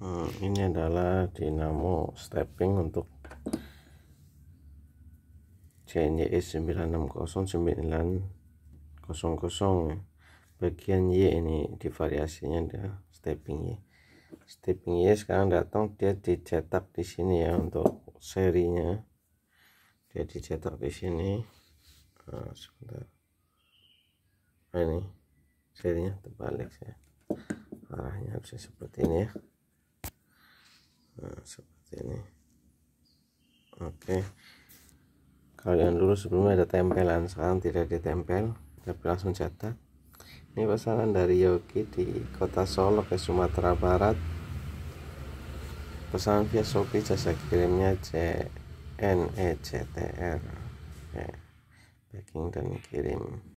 hmm, ini adalah dinamo stepping untuk e kosong 960900 bagian Y ini di variasinya ada stepping Y stepping Y sekarang datang dia dicetak di sini ya untuk serinya dia dicetak di sini nah, sebentar nah, ini serinya terbalik ya arahnya harusnya seperti ini ya seperti ini oke kalian dulu sebelumnya ada tempelan sekarang tidak ditempel tapi langsung cetak ini pesanan dari Yogi di kota Solo ke Sumatera Barat pesanan via Shopee jasa kirimnya CNECTR packing dan kirim